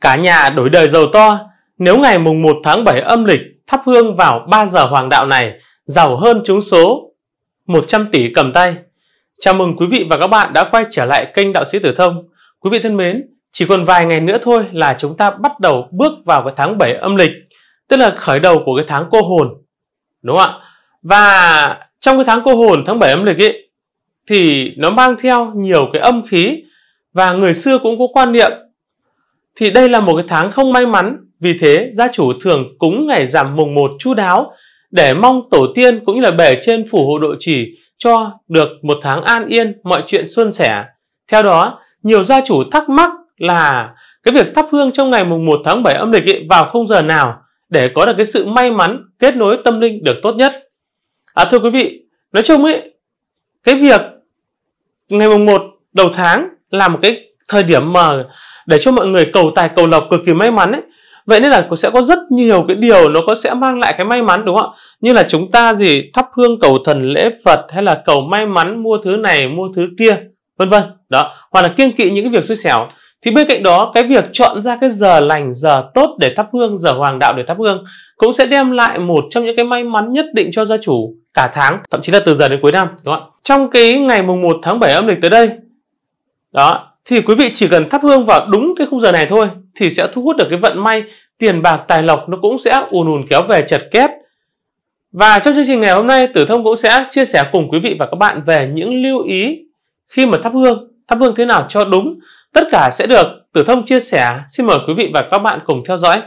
cả nhà đổi đời giàu to, nếu ngày mùng 1 tháng 7 âm lịch thắp hương vào 3 giờ hoàng đạo này, giàu hơn chúng số 100 tỷ cầm tay. Chào mừng quý vị và các bạn đã quay trở lại kênh Đạo sĩ Tử Thông. Quý vị thân mến, chỉ còn vài ngày nữa thôi là chúng ta bắt đầu bước vào cái tháng 7 âm lịch, tức là khởi đầu của cái tháng cô hồn. Đúng không ạ? Và trong cái tháng cô hồn tháng 7 âm lịch ấy thì nó mang theo nhiều cái âm khí và người xưa cũng có quan niệm thì đây là một cái tháng không may mắn, vì thế gia chủ thường cúng ngày giảm mùng 1 chu đáo để mong tổ tiên cũng như là bể trên phủ hộ độ trì cho được một tháng an yên, mọi chuyện suôn sẻ. Theo đó, nhiều gia chủ thắc mắc là cái việc thắp hương trong ngày mùng 1 tháng 7 âm lịch vào không giờ nào để có được cái sự may mắn kết nối tâm linh được tốt nhất. À thưa quý vị, nói chung ấy cái việc ngày mùng 1 đầu tháng là một cái thời điểm mà để cho mọi người cầu tài cầu lộc cực kỳ may mắn ấy vậy nên là sẽ có rất nhiều cái điều nó có sẽ mang lại cái may mắn đúng không ạ như là chúng ta gì thắp hương cầu thần lễ phật hay là cầu may mắn mua thứ này mua thứ kia vân vân đó hoặc là kiêng kỵ những cái việc xui xẻo thì bên cạnh đó cái việc chọn ra cái giờ lành giờ tốt để thắp hương giờ hoàng đạo để thắp hương cũng sẽ đem lại một trong những cái may mắn nhất định cho gia chủ cả tháng thậm chí là từ giờ đến cuối năm đúng không ạ trong cái ngày mùng 1 tháng 7 âm lịch tới đây đó thì quý vị chỉ cần thắp hương vào đúng cái khung giờ này thôi thì sẽ thu hút được cái vận may tiền bạc tài lộc nó cũng sẽ ùn ùn kéo về chật kép và trong chương trình ngày hôm nay tử thông cũng sẽ chia sẻ cùng quý vị và các bạn về những lưu ý khi mà thắp hương thắp hương thế nào cho đúng tất cả sẽ được tử thông chia sẻ xin mời quý vị và các bạn cùng theo dõi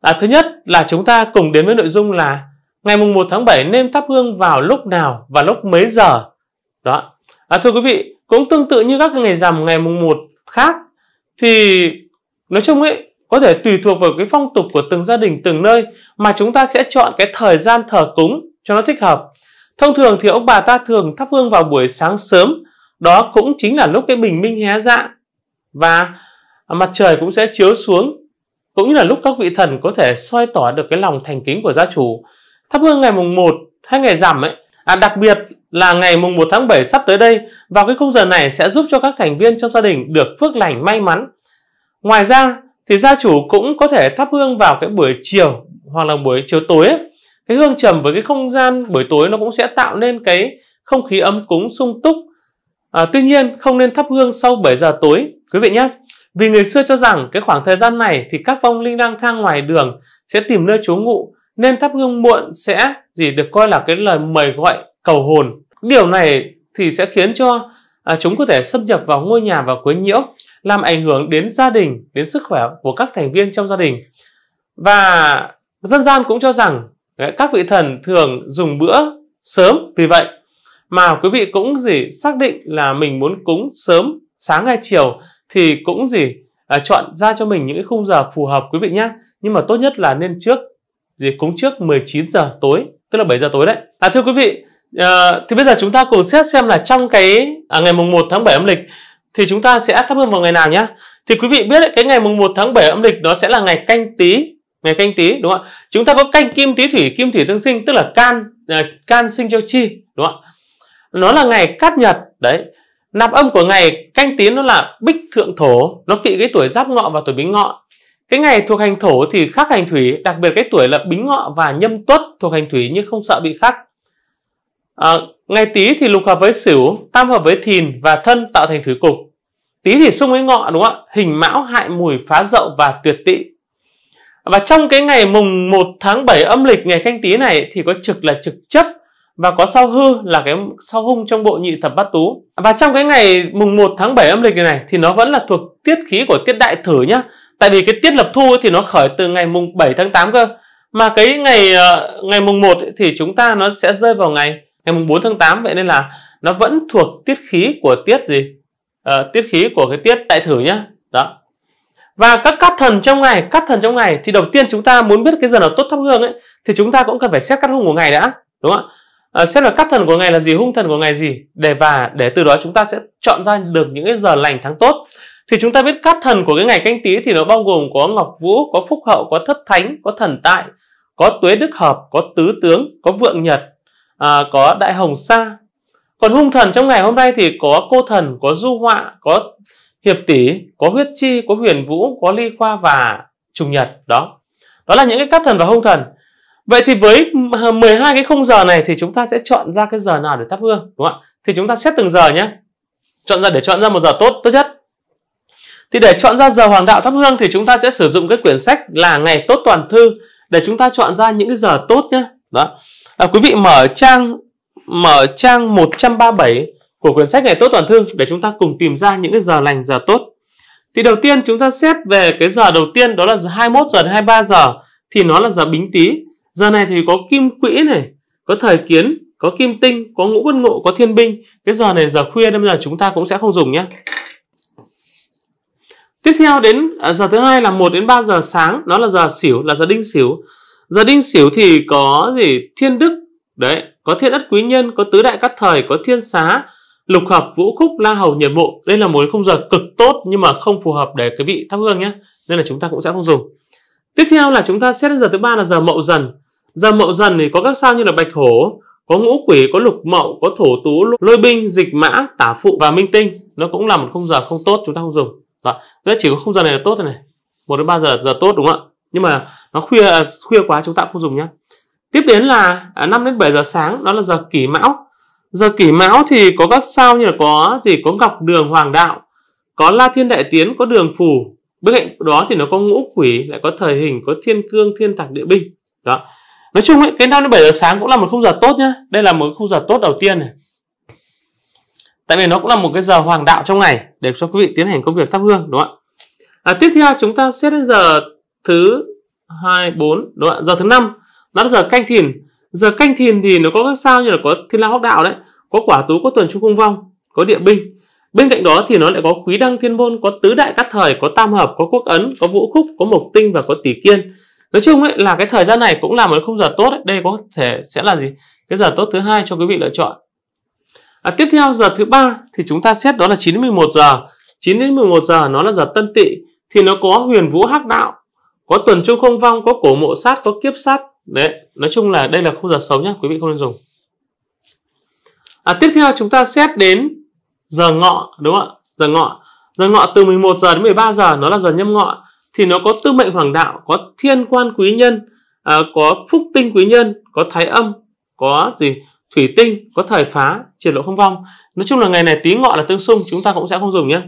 à, thứ nhất là chúng ta cùng đến với nội dung là ngày mùng 1 tháng 7 nên thắp hương vào lúc nào và lúc mấy giờ đó à, thưa quý vị cũng tương tự như các ngày rằm ngày mùng 1 khác thì nói chung ấy có thể tùy thuộc vào cái phong tục của từng gia đình từng nơi mà chúng ta sẽ chọn cái thời gian thờ cúng cho nó thích hợp thông thường thì ông bà ta thường thắp hương vào buổi sáng sớm đó cũng chính là lúc cái bình minh hé dạng và mặt trời cũng sẽ chiếu xuống cũng như là lúc các vị thần có thể soi tỏ được cái lòng thành kính của gia chủ thắp hương ngày mùng 1 hay ngày rằm ấy à, đặc biệt là ngày mùng 1 tháng 7 sắp tới đây và cái khung giờ này sẽ giúp cho các thành viên trong gia đình được phước lành may mắn. Ngoài ra thì gia chủ cũng có thể thắp hương vào cái buổi chiều hoặc là buổi chiều tối Cái hương trầm với cái không gian buổi tối nó cũng sẽ tạo nên cái không khí ấm cúng sung túc. À, tuy nhiên không nên thắp hương sau 7 giờ tối quý vị nhé. Vì người xưa cho rằng cái khoảng thời gian này thì các vong linh lang thang ngoài đường sẽ tìm nơi trú ngụ nên thắp hương muộn sẽ gì được coi là cái lời mời gọi cầu hồn Điều này thì sẽ khiến cho à, chúng có thể xâm nhập vào ngôi nhà và quấy nhiễu, làm ảnh hưởng đến gia đình, đến sức khỏe của các thành viên trong gia đình. Và dân gian cũng cho rằng đấy, các vị thần thường dùng bữa sớm vì vậy mà quý vị cũng gì xác định là mình muốn cúng sớm sáng hay chiều thì cũng gì à, chọn ra cho mình những khung giờ phù hợp quý vị nhé nhưng mà tốt nhất là nên trước gì cúng trước 19 giờ tối tức là 7 giờ tối đấy à thưa quý vị à, thì bây giờ chúng ta cùng xét xem là trong cái à, ngày mùng 1 tháng 7 âm lịch thì chúng ta sẽ thắp hương vào ngày nào nhá thì quý vị biết đấy, cái ngày mùng 1 tháng 7 âm lịch nó sẽ là ngày canh tí ngày canh tí đúng không ạ chúng ta có canh kim tí thủy kim thủy tương sinh tức là can à, can sinh cho chi đúng không ạ nó là ngày cát nhật đấy nạp âm của ngày canh tí nó là bích thượng thổ nó kỵ cái tuổi giáp ngọ và tuổi bính ngọ cái ngày thuộc hành thổ thì khắc hành thủy đặc biệt cái tuổi là bính ngọ và nhâm tuất thuộc hành thủy nhưng không sợ bị khắc À, ngày Tý thì lục hợp với sửu, tam hợp với thìn và thân tạo thành thủy cục. Tý thì xung với ngọ đúng không ạ? Hình mão hại mùi phá dậu và tuyệt tỵ. Và trong cái ngày mùng 1 tháng 7 âm lịch ngày canh Tý này thì có trực là trực chấp và có sao hư là cái sao hung trong bộ nhị thập bát tú. Và trong cái ngày mùng 1 tháng 7 âm lịch này thì nó vẫn là thuộc tiết khí của tiết đại thử nhá. Tại vì cái tiết lập thu thì nó khởi từ ngày mùng 7 tháng 8 cơ. Mà cái ngày ờ, ngày mùng 1 thì chúng ta nó sẽ rơi vào ngày ngày mùng 4 tháng 8 vậy nên là nó vẫn thuộc tiết khí của tiết gì à, tiết khí của cái tiết đại thử nhá đó và các cát thần trong ngày cát thần trong ngày thì đầu tiên chúng ta muốn biết cái giờ nào tốt thắp hương ấy thì chúng ta cũng cần phải xét cát hung của ngày đã đúng không ạ à, ờ, xét là cát thần của ngày là gì hung thần của ngày gì để và để từ đó chúng ta sẽ chọn ra được những cái giờ lành tháng tốt thì chúng ta biết cát thần của cái ngày canh tí thì nó bao gồm có ngọc vũ có phúc hậu có thất thánh có thần tại có tuế đức hợp có tứ tướng có vượng nhật à, có đại hồng sa còn hung thần trong ngày hôm nay thì có cô thần có du họa có hiệp tỷ có huyết chi có huyền vũ có ly khoa và trùng nhật đó đó là những cái cát thần và hung thần vậy thì với 12 cái khung giờ này thì chúng ta sẽ chọn ra cái giờ nào để thắp hương đúng không ạ thì chúng ta xét từng giờ nhé chọn ra để chọn ra một giờ tốt tốt nhất thì để chọn ra giờ hoàng đạo thắp hương thì chúng ta sẽ sử dụng cái quyển sách là ngày tốt toàn thư để chúng ta chọn ra những cái giờ tốt nhé đó à, quý vị mở trang mở trang 137 của quyển sách ngày tốt toàn thư để chúng ta cùng tìm ra những cái giờ lành giờ tốt thì đầu tiên chúng ta xét về cái giờ đầu tiên đó là 21 giờ đến 23 giờ thì nó là giờ bính tý giờ này thì có kim quỹ này có thời kiến có kim tinh có ngũ quân ngộ có thiên binh cái giờ này giờ khuya nên bây giờ chúng ta cũng sẽ không dùng nhé tiếp theo đến à, giờ thứ hai là 1 đến 3 giờ sáng nó là giờ xỉu là giờ đinh xỉu giờ đinh sửu thì có gì thiên đức đấy có thiên đất quý nhân có tứ đại cát thời có thiên xá lục hợp vũ khúc la hầu nhiệt mộ đây là một khung giờ cực tốt nhưng mà không phù hợp để cái vị thắp hương nhé nên là chúng ta cũng sẽ không dùng tiếp theo là chúng ta xét đến giờ thứ ba là giờ mậu dần giờ mậu dần thì có các sao như là bạch hổ có ngũ quỷ có lục mậu có thổ tú lôi binh dịch mã tả phụ và minh tinh nó cũng là một khung giờ không tốt chúng ta không dùng đó chỉ có khung giờ này là tốt thôi này một đến ba giờ giờ tốt đúng không ạ nhưng mà nó khuya à, khuya quá chúng ta không dùng nhé tiếp đến là 5 à, đến 7 giờ sáng đó là giờ kỷ mão giờ kỷ mão thì có các sao như là có gì có ngọc đường hoàng đạo có la thiên đại tiến có đường phù bên cạnh đó thì nó có ngũ quỷ lại có thời hình có thiên cương thiên tạc địa binh đó nói chung ấy, cái năm đến bảy giờ sáng cũng là một khung giờ tốt nhá đây là một khung giờ tốt đầu tiên này tại vì nó cũng là một cái giờ hoàng đạo trong ngày để cho quý vị tiến hành công việc thắp hương đúng không ạ à, tiếp theo chúng ta xét đến giờ thứ 2, 4 Đúng ạ, giờ thứ năm Nó là giờ canh thìn Giờ canh thìn thì nó có các sao như là có thiên la hóc đạo đấy Có quả tú, có tuần trung cung vong Có địa binh Bên cạnh đó thì nó lại có quý đăng thiên môn Có tứ đại cát thời, có tam hợp, có quốc ấn Có vũ khúc, có mộc tinh và có tỷ kiên Nói chung ấy là cái thời gian này cũng là một khung giờ tốt ấy. Đây có thể sẽ là gì? Cái giờ tốt thứ hai cho quý vị lựa chọn à, Tiếp theo giờ thứ ba thì chúng ta xét đó là 9 đến 11 giờ 9 đến 11 giờ nó là giờ tân tỵ thì nó có huyền vũ hắc đạo có tuần trung không vong có cổ mộ sát có kiếp sát đấy nói chung là đây là khung giờ xấu nhá quý vị không nên dùng à, tiếp theo chúng ta xét đến giờ ngọ đúng không ạ giờ ngọ giờ ngọ từ 11 giờ đến 13 giờ nó là giờ nhâm ngọ thì nó có tư mệnh hoàng đạo có thiên quan quý nhân à, có phúc tinh quý nhân có thái âm có gì thủy tinh có thời phá triệt lộ không vong nói chung là ngày này tí ngọ là tương xung chúng ta cũng sẽ không dùng nhé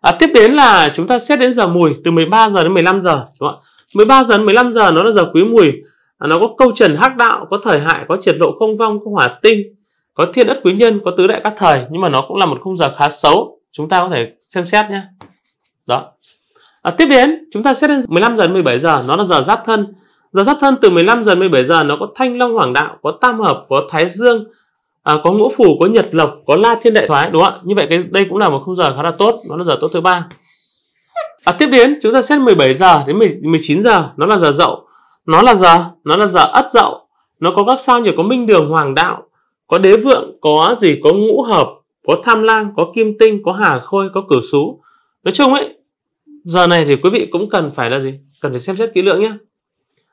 À, tiếp đến là chúng ta xét đến giờ mùi từ 13 giờ đến 15 giờ đúng không 13 giờ đến 15 giờ nó là giờ quý mùi. À, nó có câu trần hắc đạo, có thời hại, có triệt lộ không vong, có hỏa tinh, có thiên ất quý nhân, có tứ đại các thời nhưng mà nó cũng là một khung giờ khá xấu. Chúng ta có thể xem xét nhé. Đó. À, tiếp đến chúng ta xét đến 15 giờ đến 17 giờ nó là giờ giáp thân. Giờ giáp thân từ 15 giờ đến 17 giờ nó có thanh long hoàng đạo, có tam hợp, có thái dương, à, có ngũ phủ có nhật lộc có la thiên đại thoái đúng không ạ như vậy cái đây cũng là một khung giờ khá là tốt nó là giờ tốt thứ ba à, tiếp đến chúng ta xét 17 giờ đến 19 giờ nó là giờ dậu nó là giờ nó là giờ ất dậu nó có các sao như có minh đường hoàng đạo có đế vượng có gì có ngũ hợp có tham lang có kim tinh có hà khôi có cửu sú nói chung ấy giờ này thì quý vị cũng cần phải là gì cần phải xem xét kỹ lưỡng nhé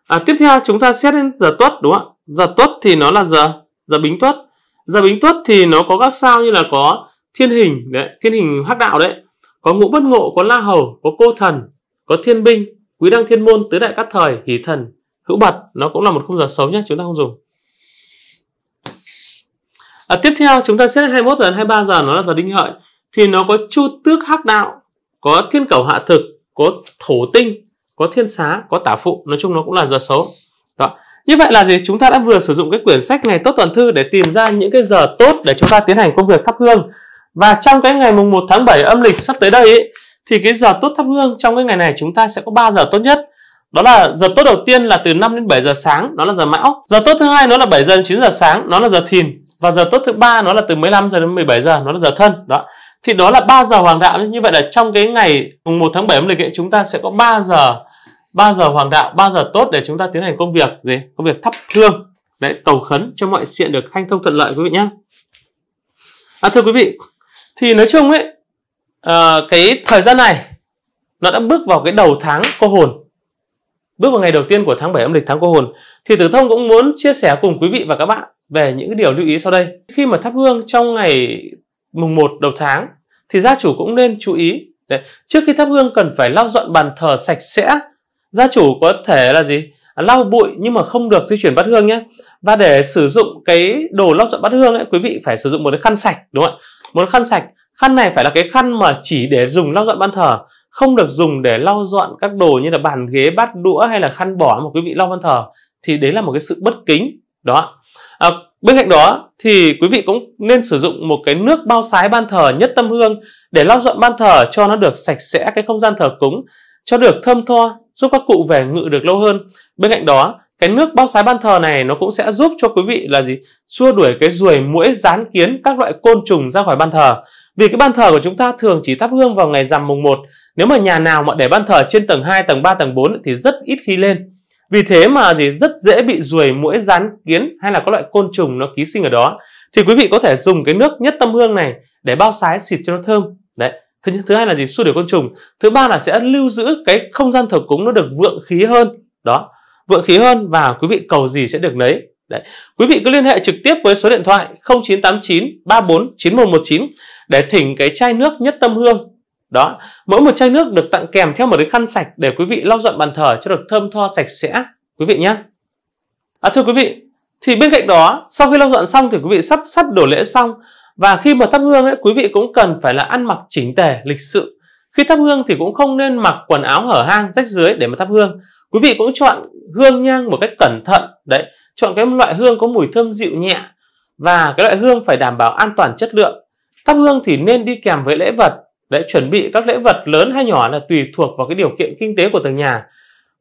à, tiếp theo chúng ta xét đến giờ tuất đúng không ạ giờ tuất thì nó là giờ giờ bính tuất Giờ Bính Tuất thì nó có các sao như là có thiên hình đấy, thiên hình hắc đạo đấy, có ngũ bất ngộ, có la hầu, có cô thần, có thiên binh, quý đăng thiên môn, tứ đại các thời, hỷ thần, hữu bật, nó cũng là một khung giờ xấu nhé, chúng ta không dùng. À, tiếp theo chúng ta xét 21 giờ đến 23 giờ nó là giờ đinh hợi thì nó có chu tước hắc đạo, có thiên cẩu hạ thực, có thổ tinh, có thiên xá, có tả phụ, nói chung nó cũng là giờ xấu. Như vậy là gì? Chúng ta đã vừa sử dụng cái quyển sách ngày tốt tuần thư để tìm ra những cái giờ tốt để chúng ta tiến hành công việc thắp hương. Và trong cái ngày mùng 1 tháng 7 âm lịch sắp tới đây ấy, thì cái giờ tốt thắp hương trong cái ngày này chúng ta sẽ có 3 giờ tốt nhất. Đó là giờ tốt đầu tiên là từ 5 đến 7 giờ sáng, đó là giờ Mão. Giờ tốt thứ hai nó là 7 giờ đến 9 giờ sáng, nó là giờ Thìn. Và giờ tốt thứ ba nó là từ 15 giờ đến 17 giờ, nó là giờ Thân. Đó. Thì đó là 3 giờ hoàng đạo. Như vậy là trong cái ngày mùng 1 tháng 7 âm lịch ấy, chúng ta sẽ có 3 giờ ba giờ hoàng đạo ba giờ tốt để chúng ta tiến hành công việc gì công việc thắp hương, đấy cầu khấn cho mọi chuyện được hanh thông thuận lợi quý vị nhé à, thưa quý vị thì nói chung ấy à, cái thời gian này nó đã bước vào cái đầu tháng cô hồn bước vào ngày đầu tiên của tháng 7 âm lịch tháng cô hồn thì tử thông cũng muốn chia sẻ cùng quý vị và các bạn về những điều lưu ý sau đây khi mà thắp hương trong ngày mùng 1 đầu tháng thì gia chủ cũng nên chú ý Đấy. trước khi thắp hương cần phải lau dọn bàn thờ sạch sẽ gia chủ có thể là gì à, lau bụi nhưng mà không được di chuyển bát hương nhé và để sử dụng cái đồ lau dọn bát hương ấy, quý vị phải sử dụng một cái khăn sạch đúng không ạ một khăn sạch khăn này phải là cái khăn mà chỉ để dùng lau dọn ban thờ không được dùng để lau dọn các đồ như là bàn ghế bát đũa hay là khăn bỏ mà quý vị lau ban thờ thì đấy là một cái sự bất kính đó à, bên cạnh đó thì quý vị cũng nên sử dụng một cái nước bao sái ban thờ nhất tâm hương để lau dọn ban thờ cho nó được sạch sẽ cái không gian thờ cúng cho được thơm tho giúp các cụ về ngự được lâu hơn. Bên cạnh đó, cái nước bao sái ban thờ này nó cũng sẽ giúp cho quý vị là gì? Xua đuổi cái ruồi muỗi rán kiến các loại côn trùng ra khỏi ban thờ. Vì cái ban thờ của chúng ta thường chỉ thắp hương vào ngày rằm mùng 1. Nếu mà nhà nào mà để ban thờ trên tầng 2, tầng 3, tầng 4 thì rất ít khi lên. Vì thế mà gì rất dễ bị ruồi muỗi rán kiến hay là các loại côn trùng nó ký sinh ở đó. Thì quý vị có thể dùng cái nước nhất tâm hương này để bao sái xịt cho nó thơm. Đấy, thứ thứ hai là gì xua đuổi côn trùng thứ ba là sẽ lưu giữ cái không gian thờ cúng nó được vượng khí hơn đó vượng khí hơn và quý vị cầu gì sẽ được lấy Đấy. Quý vị cứ liên hệ trực tiếp với số điện thoại 0989 34 9119 để thỉnh cái chai nước nhất tâm hương. Đó, mỗi một chai nước được tặng kèm theo một cái khăn sạch để quý vị lau dọn bàn thờ cho được thơm tho sạch sẽ quý vị nhé. À thưa quý vị, thì bên cạnh đó, sau khi lau dọn xong thì quý vị sắp sắp đổ lễ xong và khi mà thắp hương ấy, quý vị cũng cần phải là ăn mặc chỉnh tề, lịch sự. Khi thắp hương thì cũng không nên mặc quần áo hở hang, rách dưới để mà thắp hương. Quý vị cũng chọn hương nhang một cách cẩn thận. Đấy, chọn cái loại hương có mùi thơm dịu nhẹ và cái loại hương phải đảm bảo an toàn chất lượng. Thắp hương thì nên đi kèm với lễ vật. để chuẩn bị các lễ vật lớn hay nhỏ là tùy thuộc vào cái điều kiện kinh tế của từng nhà.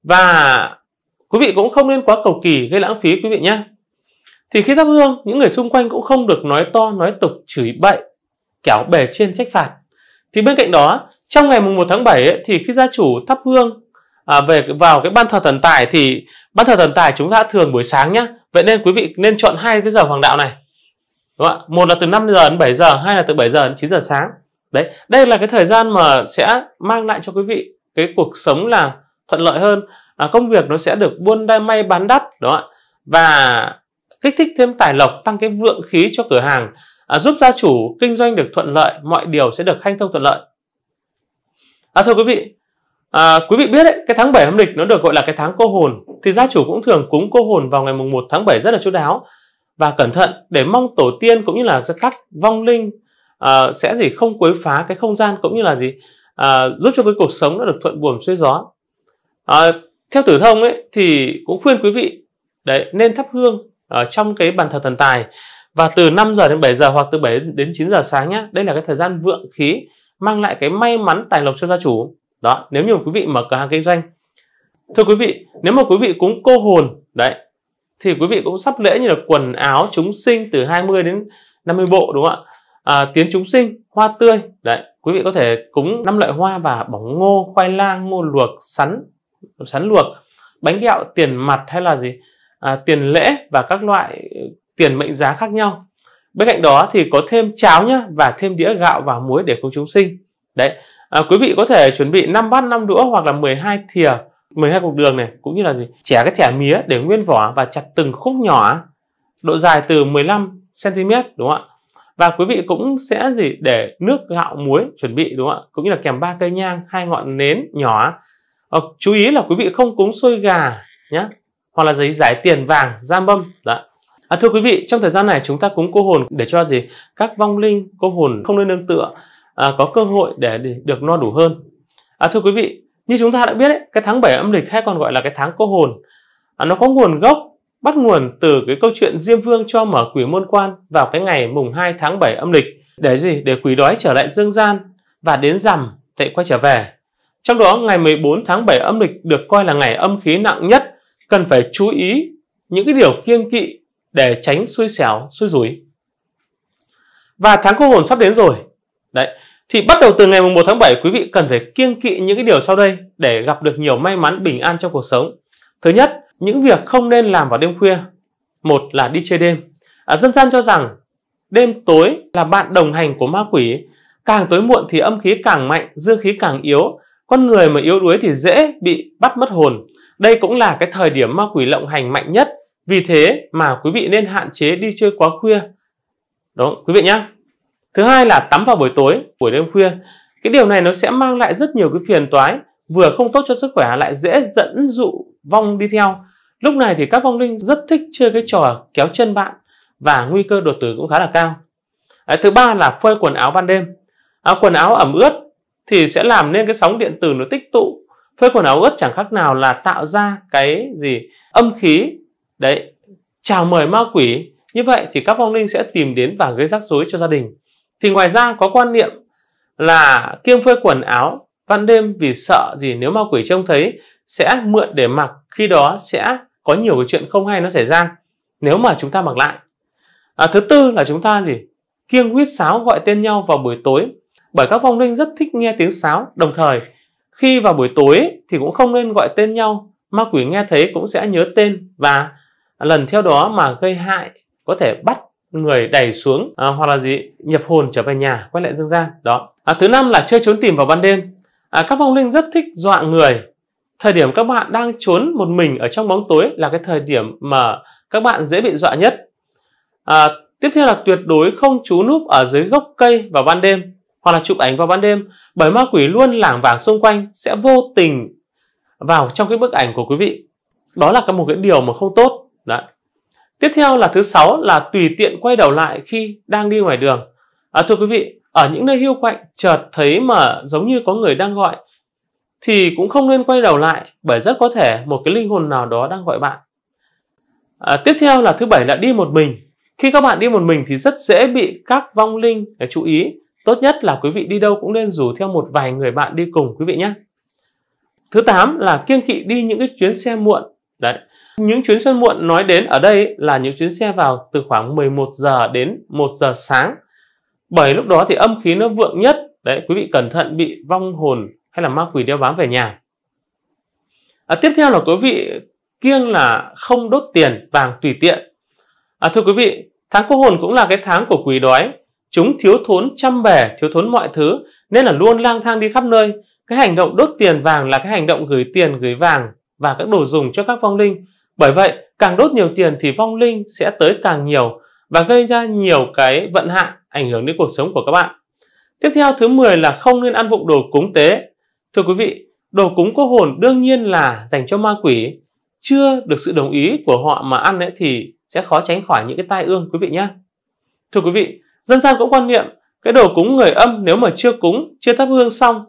Và quý vị cũng không nên quá cầu kỳ gây lãng phí quý vị nhé thì khi thắp hương những người xung quanh cũng không được nói to nói tục chửi bậy kéo bề trên trách phạt thì bên cạnh đó trong ngày mùng 1 tháng 7 ấy, thì khi gia chủ thắp hương à, về vào cái ban thờ thần tài thì ban thờ thần tài chúng ta thường buổi sáng nhá vậy nên quý vị nên chọn hai cái giờ hoàng đạo này đúng không ạ một là từ 5 giờ đến 7 giờ hai là từ 7 giờ đến 9 giờ sáng đấy đây là cái thời gian mà sẽ mang lại cho quý vị cái cuộc sống là thuận lợi hơn à, công việc nó sẽ được buôn đai may bán đắt đó ạ và kích thích thêm tài lộc tăng cái vượng khí cho cửa hàng à, giúp gia chủ kinh doanh được thuận lợi mọi điều sẽ được hanh thông thuận lợi à, thưa quý vị à, quý vị biết đấy cái tháng 7 âm lịch nó được gọi là cái tháng cô hồn thì gia chủ cũng thường cúng cô hồn vào ngày mùng 1 tháng 7 rất là chú đáo và cẩn thận để mong tổ tiên cũng như là các vong linh à, sẽ gì không quấy phá cái không gian cũng như là gì à, giúp cho cái cuộc sống nó được thuận buồm xuôi gió à, theo tử thông ấy thì cũng khuyên quý vị đấy nên thắp hương ở trong cái bàn thờ thần tài và từ 5 giờ đến 7 giờ hoặc từ 7 đến 9 giờ sáng nhé đây là cái thời gian vượng khí mang lại cái may mắn tài lộc cho gia chủ đó nếu như quý vị mở cửa hàng kinh doanh thưa quý vị nếu mà quý vị cúng cô hồn đấy thì quý vị cũng sắp lễ như là quần áo chúng sinh từ 20 đến 50 bộ đúng không ạ à, tiến chúng sinh hoa tươi đấy quý vị có thể cúng năm loại hoa và bỏng ngô khoai lang ngô luộc sắn sắn luộc bánh kẹo tiền mặt hay là gì à, tiền lễ và các loại tiền mệnh giá khác nhau bên cạnh đó thì có thêm cháo nhá và thêm đĩa gạo và muối để cúng chúng sinh đấy à, quý vị có thể chuẩn bị 5 bát 5 đũa hoặc là 12 thìa 12 cục đường này cũng như là gì chẻ cái thẻ mía để nguyên vỏ và chặt từng khúc nhỏ độ dài từ 15 cm đúng không ạ và quý vị cũng sẽ gì để nước gạo muối chuẩn bị đúng không ạ cũng như là kèm ba cây nhang hai ngọn nến nhỏ à, chú ý là quý vị không cúng xôi gà nhé hoặc là giấy giải tiền vàng giam bâm đó. À, thưa quý vị trong thời gian này chúng ta cúng cô hồn để cho gì các vong linh cô hồn không nên nương tựa à, có cơ hội để, được no đủ hơn à, thưa quý vị như chúng ta đã biết ấy, cái tháng 7 âm lịch hay còn gọi là cái tháng cô hồn à, nó có nguồn gốc bắt nguồn từ cái câu chuyện Diêm Vương cho mở quỷ môn quan vào cái ngày mùng 2 tháng 7 âm lịch để gì để quỷ đói trở lại dương gian và đến rằm lại quay trở về trong đó ngày 14 tháng 7 âm lịch được coi là ngày âm khí nặng nhất cần phải chú ý những cái điều kiêng kỵ để tránh xui xẻo, xui rủi. Và tháng cô hồn sắp đến rồi. Đấy, thì bắt đầu từ ngày 1 tháng 7 quý vị cần phải kiêng kỵ những cái điều sau đây để gặp được nhiều may mắn bình an trong cuộc sống. Thứ nhất, những việc không nên làm vào đêm khuya. Một là đi chơi đêm. À, dân gian cho rằng đêm tối là bạn đồng hành của ma quỷ. Càng tối muộn thì âm khí càng mạnh, dương khí càng yếu con người mà yếu đuối thì dễ bị bắt mất hồn. Đây cũng là cái thời điểm ma quỷ lộng hành mạnh nhất. Vì thế mà quý vị nên hạn chế đi chơi quá khuya. đó, quý vị nhé. Thứ hai là tắm vào buổi tối, buổi đêm khuya. Cái điều này nó sẽ mang lại rất nhiều cái phiền toái, vừa không tốt cho sức khỏe lại dễ dẫn dụ vong đi theo. Lúc này thì các vong linh rất thích chơi cái trò kéo chân bạn và nguy cơ đột tử cũng khá là cao. thứ ba là phơi quần áo ban đêm. áo quần áo ẩm ướt thì sẽ làm nên cái sóng điện từ nó tích tụ phơi quần áo ướt chẳng khác nào là tạo ra cái gì âm khí đấy chào mời ma quỷ như vậy thì các vong linh sẽ tìm đến và gây rắc rối cho gia đình thì ngoài ra có quan niệm là kiêng phơi quần áo ban đêm vì sợ gì nếu ma quỷ trông thấy sẽ mượn để mặc khi đó sẽ có nhiều cái chuyện không hay nó xảy ra nếu mà chúng ta mặc lại à, thứ tư là chúng ta gì kiêng huýt sáo gọi tên nhau vào buổi tối bởi các vong linh rất thích nghe tiếng sáo đồng thời khi vào buổi tối thì cũng không nên gọi tên nhau ma quỷ nghe thấy cũng sẽ nhớ tên và lần theo đó mà gây hại có thể bắt người đẩy xuống à, hoặc là gì nhập hồn trở về nhà quay lại dương gian đó à, thứ năm là chơi trốn tìm vào ban đêm à, các vong linh rất thích dọa người thời điểm các bạn đang trốn một mình ở trong bóng tối là cái thời điểm mà các bạn dễ bị dọa nhất à, tiếp theo là tuyệt đối không trú núp ở dưới gốc cây vào ban đêm hoặc là chụp ảnh vào ban đêm bởi ma quỷ luôn lảng vảng xung quanh sẽ vô tình vào trong cái bức ảnh của quý vị đó là một cái điều mà không tốt Đấy. tiếp theo là thứ sáu là tùy tiện quay đầu lại khi đang đi ngoài đường à, thưa quý vị ở những nơi hiu quạnh chợt thấy mà giống như có người đang gọi thì cũng không nên quay đầu lại bởi rất có thể một cái linh hồn nào đó đang gọi bạn à, tiếp theo là thứ bảy là đi một mình khi các bạn đi một mình thì rất dễ bị các vong linh à, chú ý Tốt nhất là quý vị đi đâu cũng nên rủ theo một vài người bạn đi cùng quý vị nhé. Thứ 8 là kiêng kỵ đi những cái chuyến xe muộn. Đấy. Những chuyến xe muộn nói đến ở đây là những chuyến xe vào từ khoảng 11 giờ đến 1 giờ sáng. Bởi lúc đó thì âm khí nó vượng nhất. Đấy, quý vị cẩn thận bị vong hồn hay là ma quỷ đeo bám về nhà. À, tiếp theo là quý vị kiêng là không đốt tiền vàng tùy tiện. À, thưa quý vị, tháng cô hồn cũng là cái tháng của quỷ đói Chúng thiếu thốn trăm bề thiếu thốn mọi thứ, nên là luôn lang thang đi khắp nơi. Cái hành động đốt tiền vàng là cái hành động gửi tiền, gửi vàng và các đồ dùng cho các vong linh. Bởi vậy, càng đốt nhiều tiền thì vong linh sẽ tới càng nhiều và gây ra nhiều cái vận hạn ảnh hưởng đến cuộc sống của các bạn. Tiếp theo thứ 10 là không nên ăn vụng đồ cúng tế. Thưa quý vị, đồ cúng có hồn đương nhiên là dành cho ma quỷ. Chưa được sự đồng ý của họ mà ăn ấy thì sẽ khó tránh khỏi những cái tai ương quý vị nhé. Thưa quý vị, dân gian cũng quan niệm cái đồ cúng người âm nếu mà chưa cúng chưa thắp hương xong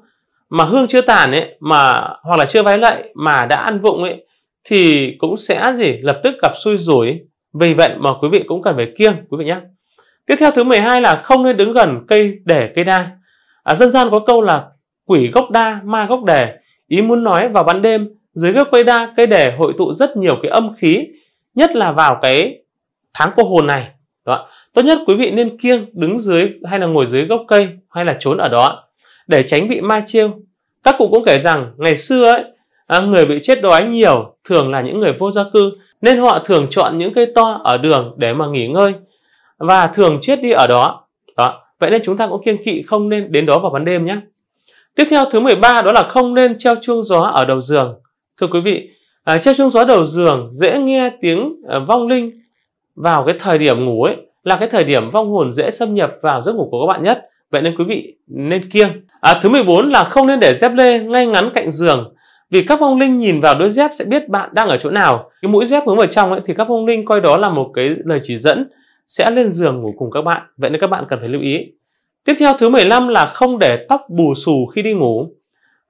mà hương chưa tàn ấy mà hoặc là chưa vái lạy mà đã ăn vụng ấy thì cũng sẽ gì lập tức gặp xui rủi vì vậy mà quý vị cũng cần phải kiêng quý vị nhé tiếp theo thứ 12 là không nên đứng gần cây để cây đa à, dân gian có câu là quỷ gốc đa ma gốc đề ý muốn nói vào ban đêm dưới gốc cây đa cây đề hội tụ rất nhiều cái âm khí nhất là vào cái tháng cô hồn này đó. Tốt nhất quý vị nên kiêng đứng dưới hay là ngồi dưới gốc cây hay là trốn ở đó để tránh bị ma chiêu. Các cụ cũng kể rằng ngày xưa ấy, à, người bị chết đói nhiều thường là những người vô gia cư nên họ thường chọn những cây to ở đường để mà nghỉ ngơi và thường chết đi ở đó. đó. Vậy nên chúng ta cũng kiêng kỵ không nên đến đó vào ban đêm nhé. Tiếp theo thứ 13 đó là không nên treo chuông gió ở đầu giường. Thưa quý vị, à, treo chuông gió đầu giường dễ nghe tiếng à, vong linh vào cái thời điểm ngủ ấy là cái thời điểm vong hồn dễ xâm nhập vào giấc ngủ của các bạn nhất vậy nên quý vị nên kiêng à, thứ 14 là không nên để dép lê ngay ngắn cạnh giường vì các vong linh nhìn vào đôi dép sẽ biết bạn đang ở chỗ nào cái mũi dép hướng vào trong ấy thì các vong linh coi đó là một cái lời chỉ dẫn sẽ lên giường ngủ cùng các bạn vậy nên các bạn cần phải lưu ý tiếp theo thứ 15 là không để tóc bù xù khi đi ngủ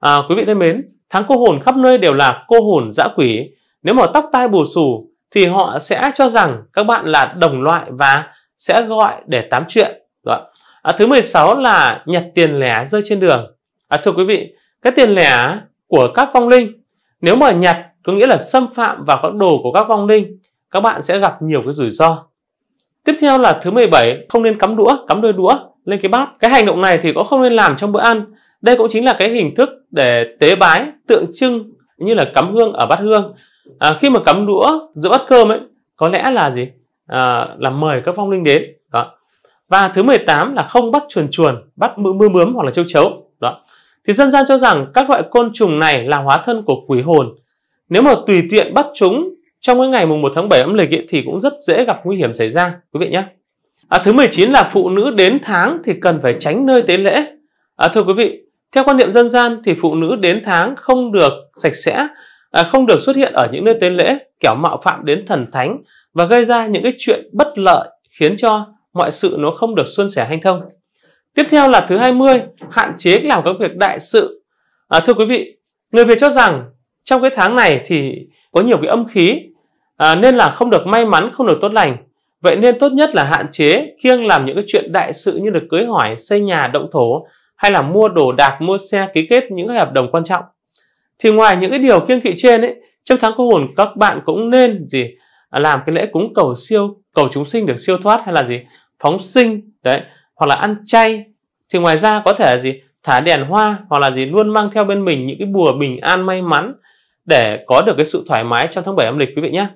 à, quý vị thân mến tháng cô hồn khắp nơi đều là cô hồn dã quỷ nếu mà tóc tai bù xù thì họ sẽ cho rằng các bạn là đồng loại và sẽ gọi để tám chuyện. Đó. À, thứ 16 là nhặt tiền lẻ rơi trên đường. À, thưa quý vị, cái tiền lẻ của các vong linh nếu mà nhặt có nghĩa là xâm phạm vào các đồ của các vong linh, các bạn sẽ gặp nhiều cái rủi ro. Tiếp theo là thứ 17, không nên cắm đũa, cắm đôi đũa lên cái bát. Cái hành động này thì cũng không nên làm trong bữa ăn. Đây cũng chính là cái hình thức để tế bái tượng trưng như là cắm hương ở bát hương à, khi mà cắm đũa giữa bát cơm ấy có lẽ là gì à, là mời các phong linh đến đó và thứ 18 là không bắt chuồn chuồn bắt mưa mưa mướm hoặc là châu chấu đó thì dân gian cho rằng các loại côn trùng này là hóa thân của quỷ hồn nếu mà tùy tiện bắt chúng trong cái ngày mùng 1 tháng 7 âm lịch ấy, thì cũng rất dễ gặp nguy hiểm xảy ra quý vị nhé à, thứ 19 là phụ nữ đến tháng thì cần phải tránh nơi tế lễ à, thưa quý vị theo quan niệm dân gian thì phụ nữ đến tháng không được sạch sẽ À, không được xuất hiện ở những nơi tế lễ kẻo mạo phạm đến thần thánh và gây ra những cái chuyện bất lợi khiến cho mọi sự nó không được xuân sẻ hanh thông. Tiếp theo là thứ 20, hạn chế làm các việc đại sự. À, thưa quý vị, người Việt cho rằng trong cái tháng này thì có nhiều cái âm khí à, nên là không được may mắn, không được tốt lành. Vậy nên tốt nhất là hạn chế kiêng làm những cái chuyện đại sự như được cưới hỏi, xây nhà, động thổ hay là mua đồ đạc, mua xe, ký kết những cái hợp đồng quan trọng thì ngoài những cái điều kiêng kỵ trên ấy trong tháng cô hồn các bạn cũng nên gì à, làm cái lễ cúng cầu siêu cầu chúng sinh được siêu thoát hay là gì phóng sinh đấy hoặc là ăn chay thì ngoài ra có thể là gì thả đèn hoa hoặc là gì luôn mang theo bên mình những cái bùa bình an may mắn để có được cái sự thoải mái trong tháng 7 âm lịch quý vị nhé.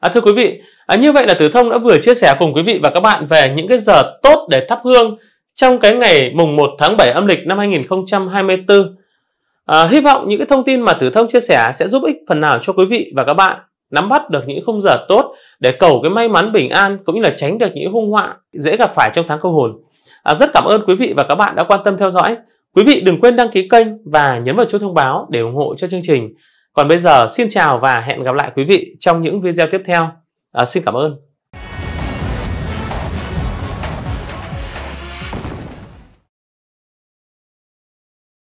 À, thưa quý vị, à, như vậy là Tử Thông đã vừa chia sẻ cùng quý vị và các bạn về những cái giờ tốt để thắp hương trong cái ngày mùng 1 tháng 7 âm lịch năm 2024. À, hy vọng những cái thông tin mà Tử Thông chia sẻ sẽ giúp ích phần nào cho quý vị và các bạn nắm bắt được những khung giờ tốt để cầu cái may mắn bình an cũng như là tránh được những hung họa dễ gặp phải trong tháng câu hồn. À, rất cảm ơn quý vị và các bạn đã quan tâm theo dõi. Quý vị đừng quên đăng ký kênh và nhấn vào chuông thông báo để ủng hộ cho chương trình. Còn bây giờ xin chào và hẹn gặp lại quý vị trong những video tiếp theo. À, xin cảm ơn.